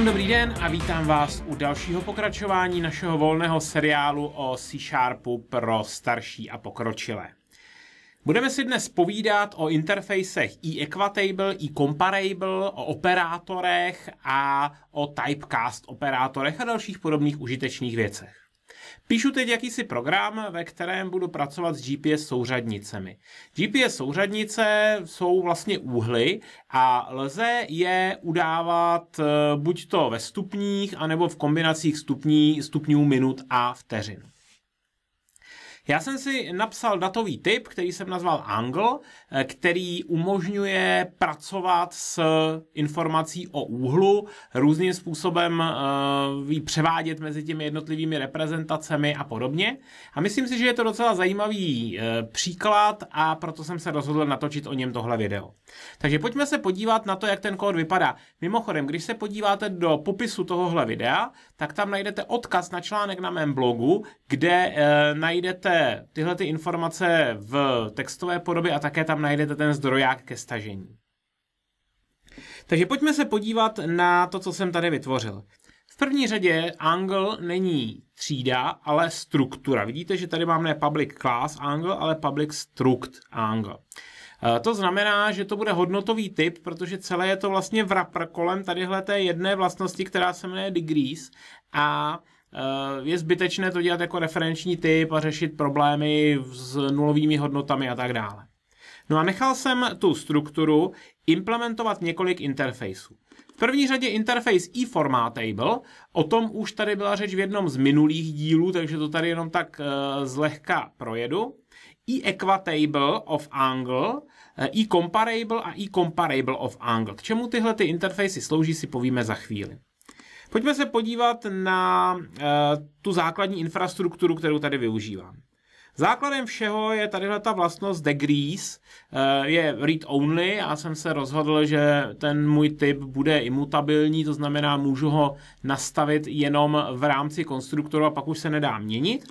vám dobrý den a vítám vás u dalšího pokračování našeho volného seriálu o C Sharpu pro starší a pokročilé. Budeme si dnes povídat o interfejsech e-equatable, e-comparable, o operátorech a o typecast operátorech a dalších podobných užitečných věcech. Píšu teď jakýsi program, ve kterém budu pracovat s GPS souřadnicemi. GPS souřadnice jsou vlastně úhly a lze je udávat eh, buď to ve stupních, anebo v kombinacích stupní, stupňů minut a vteřin. Já jsem si napsal datový typ, který jsem nazval Angle, eh, který umožňuje pracovat s informací o úhlu, různým způsobem eh, ji převádět mezi těmi jednotlivými reprezentacemi a podobně. A myslím si, že je to docela zajímavý eh, příklad a proto jsem se rozhodl natočit o něm tohle video. Takže pojďme se podívat na to, jak ten kód vypadá. Mimochodem, když se podíváte do popisu tohohle videa, tak tam najdete odkaz na článek na mém blogu, kde najdete najdete tyhle ty informace v textové podobě a také tam najdete ten zdroják ke stažení. Takže pojďme se podívat na to, co jsem tady vytvořil. V první řadě angle není třída, ale struktura. Vidíte, že tady máme ne public class angle, ale public struct angle. Eh, to znamená, že to bude hodnotový typ, protože celé je to vlastně wrapper kolem tadyhle té jedné vlastnosti, která se jmenuje degrees a Eh, je zbytečné to dělat jako referenční typ a řešit problémy s nulovými hodnotami a tak dále. No a nechal jsem tu strukturu implementovat několik interfejsů. V první řadě interface eFormatable, o tom už tady byla řeč v jednom z minulých dílů, takže to tady jenom tak e, zlehka projedu. eEquatable of angle, eh, eComparable a eComparable of angle. K čemu tyhle ty interfejsy slouží, si povíme za chvíli. Pojďme se podívat na uh, tu základní infrastrukturu, kterou tady využívám. Základem všeho je tady ta vlastnost degrees, eh, je read only, já jsem se rozhodl, že ten můj typ bude imutabilní, to znamená můžu ho nastavit jenom v rámci konstruktoru a pak už se nedá měnit.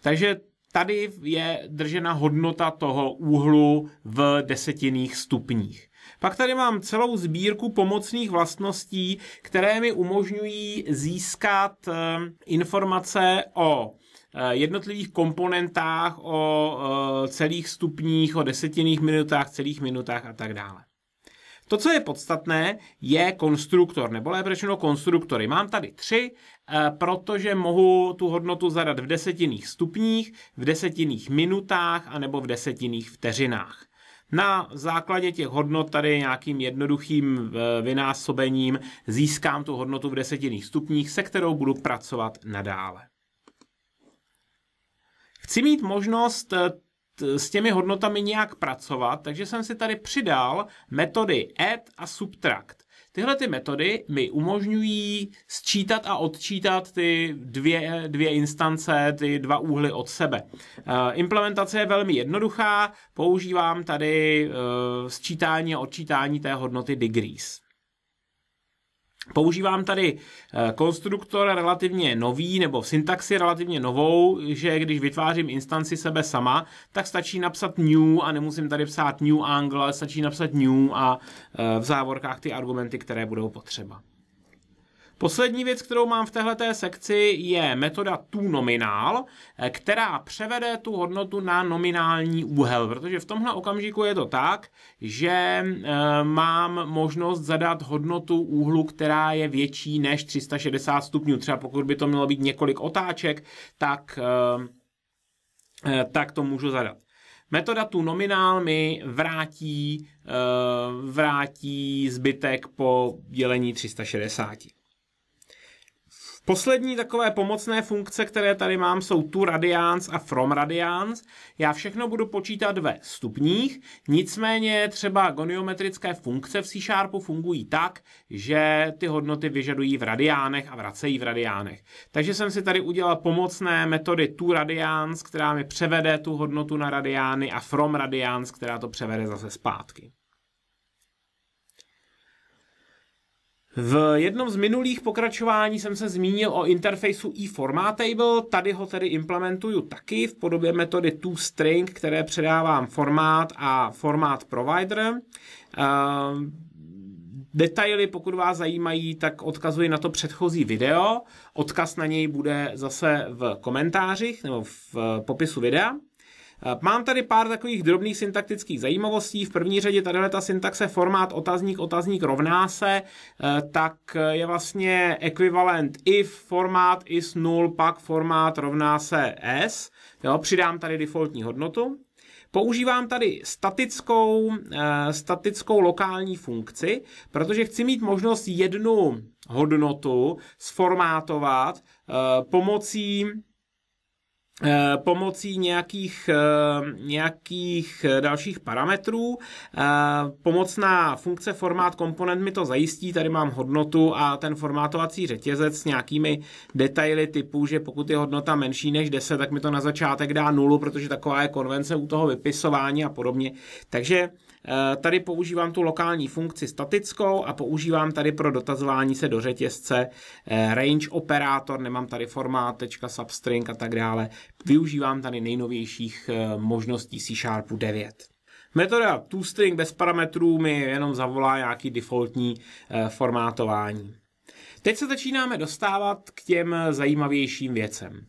Takže tady je držena hodnota toho úhlu v desetinných stupních. Pak tady mám celou sbírku pomocných vlastností, které mi umožňují získat ehm, informace o eh, jednotlivých komponentách, o eh, celých stupních, o desetinných minutách, celých minutách a tak dále. To, co je podstatné, je konstruktor, nebo lépe řečeno konstruktory. Mám tady tři, eh, protože mohu tu hodnotu zadat v desetinných stupních, v desetinných minutách anebo v desetinných vteřinách. Na základě těch hodnot tady nějakým jednoduchým eh, vynásobením získám tu hodnotu v desetinných stupních, se kterou budu pracovat nadále. Chci mít možnost eh, s těmi hodnotami nějak pracovat, takže jsem si tady přidal metody add a subtract. Tyhle ty metody mi umožňují sčítat a odčítat ty dvě, dvě instance, ty dva úhly od sebe. Eh, implementace je velmi jednoduchá, používám tady eh, sčítání a odčítání té hodnoty degrees. Používám tady eh, konstruktor relativně nový nebo v syntaxi relativně novou, že když vytvářím instanci sebe sama, tak stačí napsat new a nemusím tady psát new angle, ale stačí napsat new a eh, v závorkách ty argumenty, které budou potřeba. Poslední věc, kterou mám v této sekci, je metoda toNominal, nominál, eh, která převede tu hodnotu na nominální úhel, protože v tomhle okamžiku je to tak, že eh, mám možnost zadat hodnotu úhlu, která je větší než 360 stupňů. Třeba pokud by to mělo být několik otáček, tak, eh, tak to můžu zadat. Metoda tu nominál mi vrátí, vrátí zbytek po dělení 360. Poslední takové pomocné funkce, které tady mám, jsou tu radians a from radians. Já všechno budu počítat ve stupních, nicméně třeba goniometrické funkce v C Sharpu fungují tak, že ty hodnoty vyžadují v radiánech a vracejí v radiánech. Takže jsem si tady udělal pomocné metody tu radians, která mi převede tu hodnotu na radiány a from radians, která to převede zase zpátky. V jednom z minulých pokračování jsem se zmínil o interfejsu eFormatable, tady ho tedy implementuju taky v podobě metody toString, které předávám formát a formát provider. Eh, detaily, pokud vás zajímají, tak odkazuji na to předchozí video. Odkaz na něj bude zase v komentářích nebo v popisu videa. Eh, mám tady pár takových drobných syntaktických zajímavostí. V první řadě tady ta syntaxe formát otazník, otazník rovná se, eh, tak eh, je vlastně ekvivalent if formát is null, pak formát rovná se s. Jo, přidám tady defaultní hodnotu. Používám tady statickou, statickou lokální funkci, protože chci mít možnost jednu hodnotu sformátovat pomocí Eh, pomocí nějakých, eh, nějakých eh, dalších parametrů. Pomocná funkce formát komponent mi to zajistí, tady mám hodnotu a ten formátovací řetězec s nějakými detaily typu, že pokud je hodnota menší než 10, tak mi to na začátek dá nulu, protože taková je konvence u toho vypisování a podobně. Takže Tady používám tu lokální funkci statickou a používám tady pro dotazování se do řetězce range operátor, nemám tady formát, tečka, substring a tak dále využívám tady nejnovějších eh, možností C Sharpu 9. Metoda toString bez parametrů mi jenom zavolá nějaký defaultní eh, formátování. Teď se začínáme dostávat k těm zajímavějším věcem.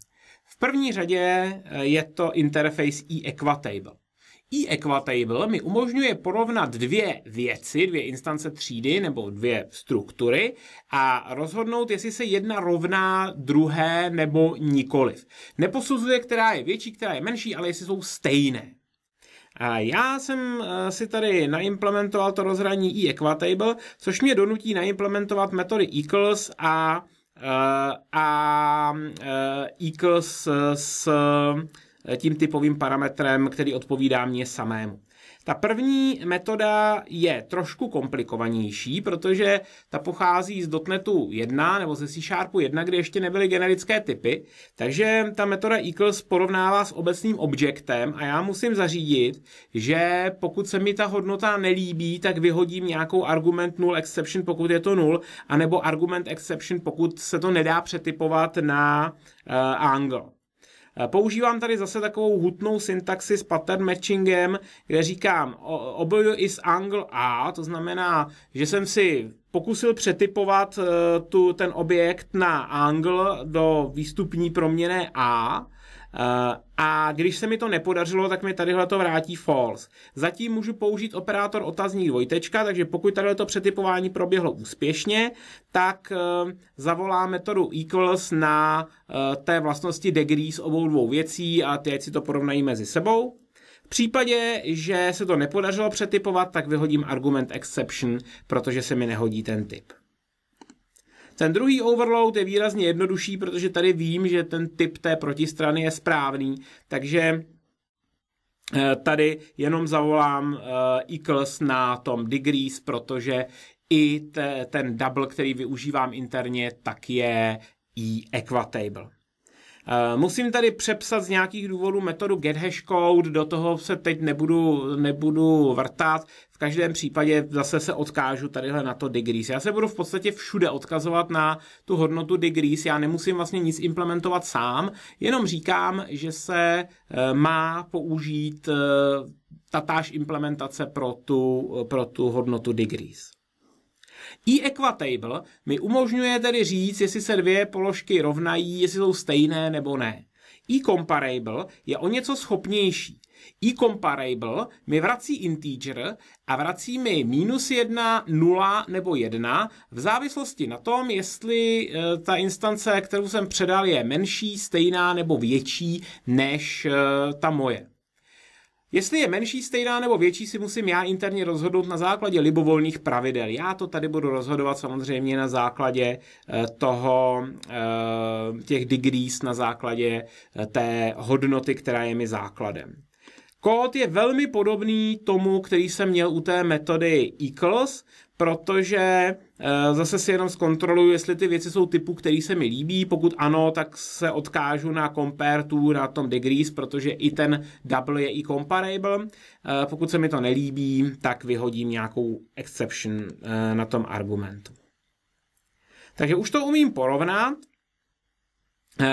V první řadě eh, je to interface eEquatable eEquatable mi umožňuje porovnat dvě věci, dvě instance třídy nebo dvě struktury a rozhodnout, jestli se jedna rovná druhé nebo nikoliv. Neposuzuje, která je větší, která je menší, ale jestli jsou stejné. A já jsem eh, si tady naimplementoval to rozhraní eEquatable, což mě donutí naimplementovat metody equals a, eh, a, a eh, equals s Eh, tím typovým parametrem, který odpovídá mně samému. Ta první metoda je trošku komplikovanější, protože ta pochází z dotnetu 1 nebo ze C Sharpu 1, kde ještě nebyly generické typy, takže ta metoda equals porovnává s obecným objektem a já musím zařídit, že pokud se mi ta hodnota nelíbí, tak vyhodím nějakou argument null exception, pokud je to null, anebo argument exception, pokud se to nedá přetypovat na uh, angle. Eh, používám tady zase takovou hutnou syntaxi s pattern matchingem, kde říkám oboju is angle A, to znamená, že jsem si pokusil přetypovat eh, tu, ten objekt na angle do výstupní proměny A, Eh, a když se mi to nepodařilo, tak mi tadyhle to vrátí false. Zatím můžu použít operátor otazní dvojtečka, takže pokud tadyhle to přetypování proběhlo úspěšně, tak eh, zavolá metodu equals na eh, té vlastnosti degrees obou dvou věcí a ty si to porovnají mezi sebou. V případě, že se to nepodařilo přetypovat, tak vyhodím argument exception, protože se mi nehodí ten typ. Ten druhý overload je výrazně jednodušší, protože tady vím, že ten typ té protistrany je správný, takže eh, tady jenom zavolám equals eh, na tom degrees, protože i ten double, který využívám interně, tak je i equatable. Eh, musím tady přepsat z nějakých důvodů metodu gethashcode, do toho se teď nebudu, nebudu vrtat. V každém případě zase se odkážu tadyhle na to degrees. Já se budu v podstatě všude odkazovat na tu hodnotu degrees. Já nemusím vlastně nic implementovat sám, jenom říkám, že se eh, má použít eh, tatáž implementace pro tu, pro tu hodnotu degrees equatable mi umožňuje tedy říct, jestli se dvě položky rovnají, jestli jsou stejné nebo ne. comparable je o něco schopnější. comparable mi vrací integer a vrací mi minus 1, 0 nebo 1 v závislosti na tom, jestli eh, ta instance, kterou jsem předal, je menší, stejná nebo větší než eh, ta moje. Jestli je menší stejná nebo větší, si musím já interně rozhodnout na základě libovolných pravidel. Já to tady budu rozhodovat samozřejmě na základě eh, toho, eh, těch degrees, na základě eh, té hodnoty, která je mi základem. Kód je velmi podobný tomu, který jsem měl u té metody equals, protože eh, zase si jenom zkontroluji, jestli ty věci jsou typu, který se mi líbí. Pokud ano, tak se odkážu na compare to na tom degrees, protože i ten double je i comparable. Eh, pokud se mi to nelíbí, tak vyhodím nějakou exception eh, na tom argumentu. Takže už to umím porovnat. Uh,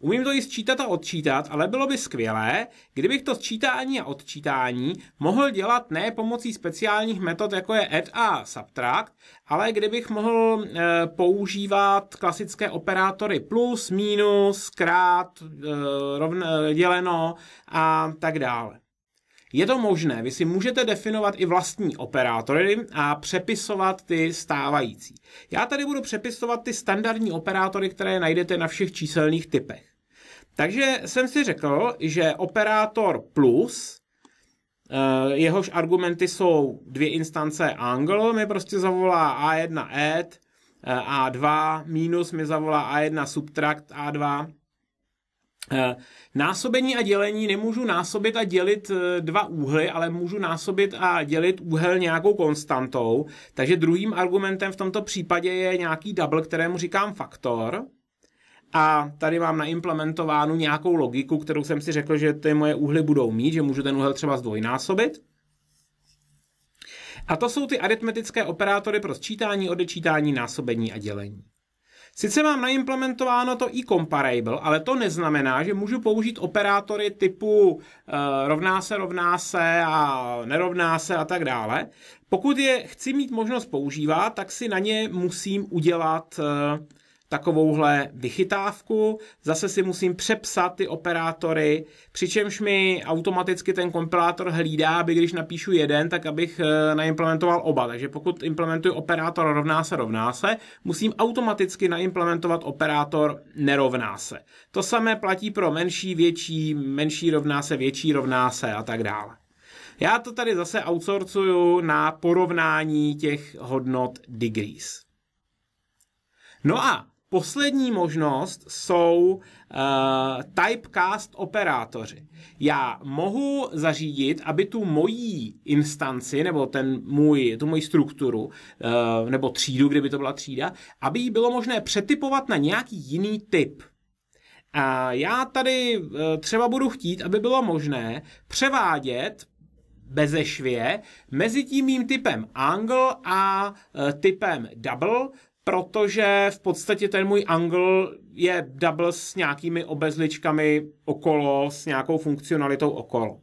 umím to i sčítat a odčítat, ale bylo by skvělé, kdybych to sčítání a odčítání mohl dělat ne pomocí speciálních metod, jako je add a subtract, ale kdybych mohl uh, používat klasické operátory plus, minus, krát, uh, rovn, děleno a tak dále. Je to možné, vy si můžete definovat i vlastní operátory a přepisovat ty stávající. Já tady budu přepisovat ty standardní operátory, které najdete na všech číselných typech. Takže jsem si řekl, že operátor plus, eh, jehož argumenty jsou dvě instance angle, mi prostě zavolá A1 add, A2 minus mi zavolá A1 subtract A2, Eh, násobení a dělení nemůžu násobit a dělit eh, dva úhly, ale můžu násobit a dělit úhel nějakou konstantou. Takže druhým argumentem v tomto případě je nějaký double, kterému říkám faktor. A tady mám naimplementovánu nějakou logiku, kterou jsem si řekl, že ty moje úhly budou mít, že můžu ten úhel třeba zdvojnásobit. A to jsou ty aritmetické operátory pro sčítání, odečítání, násobení a dělení. Sice mám naimplementováno to e-comparable, ale to neznamená, že můžu použít operátory typu eh, rovná se, rovná se a nerovná se a tak dále. Pokud je chci mít možnost používat, tak si na ně musím udělat eh, takovouhle vychytávku, zase si musím přepsat ty operátory, přičemž mi automaticky ten kompilátor hlídá, aby když napíšu jeden, tak abych eh, naimplementoval oba. Takže pokud implementuji operátor rovná se rovná se, musím automaticky naimplementovat operátor nerovná se. To samé platí pro menší, větší, menší rovná se, větší rovná se a tak dále. Já to tady zase outsourcuju na porovnání těch hodnot degrees. No a Poslední možnost jsou uh, typecast operátoři. Já mohu zařídit, aby tu mojí instanci, nebo ten můj, tu moji strukturu, uh, nebo třídu, kdyby to byla třída, aby ji bylo možné přetypovat na nějaký jiný typ. A já tady uh, třeba budu chtít, aby bylo možné převádět bezešvě mezi tím mým typem angle a typem double protože v podstatě ten můj angle je double s nějakými obezličkami okolo, s nějakou funkcionalitou okolo.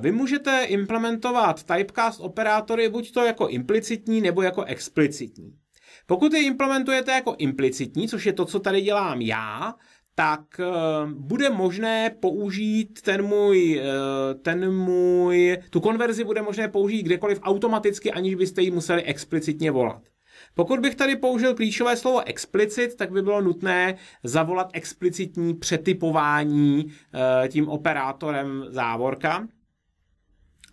Vy můžete implementovat typecast operátory buď to jako implicitní nebo jako explicitní. Pokud je implementujete jako implicitní, což je to, co tady dělám já, tak eh, bude možné použít ten můj, eh, ten můj, tu konverzi bude možné použít kdekoliv automaticky, aniž byste ji museli explicitně volat. Pokud bych tady použil klíčové slovo explicit, tak by bylo nutné zavolat explicitní přetypování eh, tím operátorem závorka.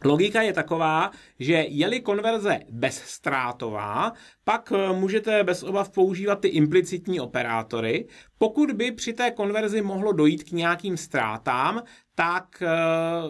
Logika je taková, že je-li konverze bezstrátová, pak eh, můžete bez obav používat ty implicitní operátory. Pokud by při té konverzi mohlo dojít k nějakým ztrátám, tak eh,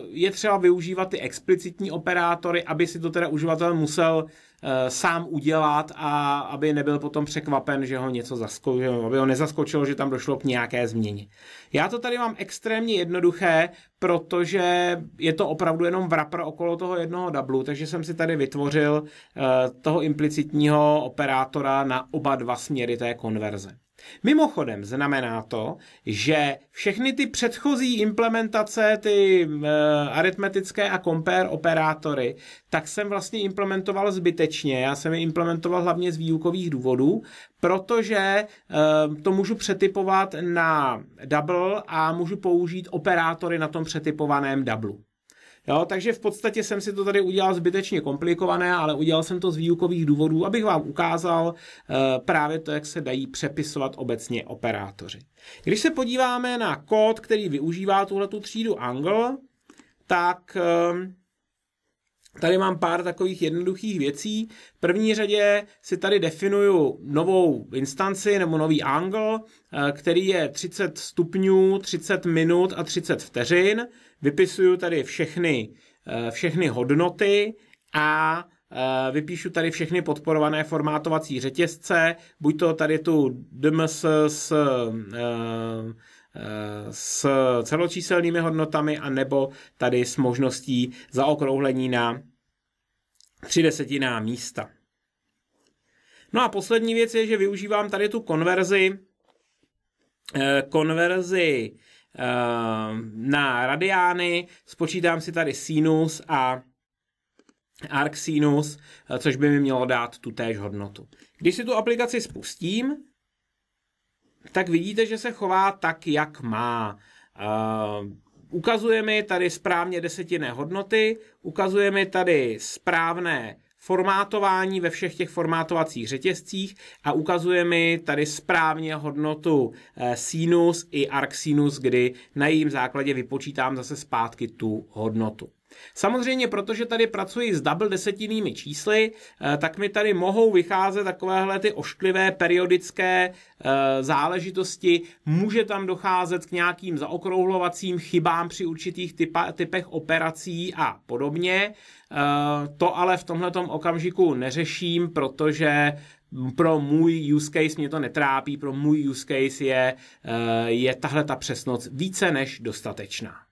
je třeba využívat ty explicitní operátory, aby si to teda uživatel musel eh, sám udělat a aby nebyl potom překvapen, že ho něco zaskočilo, aby ho nezaskočilo, že tam došlo k nějaké změně. Já to tady mám extrémně jednoduché, protože je to opravdu jenom wrapper okolo toho jednoho dublu, takže jsem si tady vytvořil eh, toho implicitního operátora na oba dva směry té konverze. Mimochodem znamená to, že všechny ty předchozí implementace, ty uh, aritmetické a compare operátory, tak jsem vlastně implementoval zbytečně. Já jsem je implementoval hlavně z výukových důvodů, protože uh, to můžu přetypovat na double a můžu použít operátory na tom přetypovaném double. Jo, takže v podstatě jsem si to tady udělal zbytečně komplikované, ale udělal jsem to z výukových důvodů, abych vám ukázal eh, právě to, jak se dají přepisovat obecně operátoři. Když se podíváme na kód, který využívá tuhletu třídu Angle, tak eh, Tady mám pár takových jednoduchých věcí. V první řadě si tady definuju novou instanci nebo nový angle, eh, který je 30 stupňů, 30 minut a 30 vteřin. Vypisuju tady všechny, eh, všechny hodnoty a eh, vypíšu tady všechny podporované formátovací řetězce, buď to tady tu DMS s s celočíselnými hodnotami a nebo tady s možností zaokrouhlení na tři desetiná místa. No a poslední věc je, že využívám tady tu konverzi, eh, konverzi eh, na radiány, spočítám si tady sinus a arc sinus, eh, což by mi mělo dát tu též hodnotu. Když si tu aplikaci spustím, tak vidíte, že se chová tak, jak má. Uh, ukazuje mi tady správně desetinné hodnoty, ukazuje mi tady správné formátování ve všech těch formátovacích řetězcích a ukazuje mi tady správně hodnotu eh, sinus i arcsinus, kdy na jejím základě vypočítám zase zpátky tu hodnotu. Samozřejmě, protože tady pracuji s double desetinými čísly, eh, tak mi tady mohou vycházet takovéhle ty ošklivé periodické eh, záležitosti. Může tam docházet k nějakým zaokrouhlovacím chybám při určitých typa, typech operací a podobně. Eh, to ale v tomhle okamžiku neřeším, protože pro můj use case mě to netrápí, pro můj use case je, je tahle ta přesnost více než dostatečná.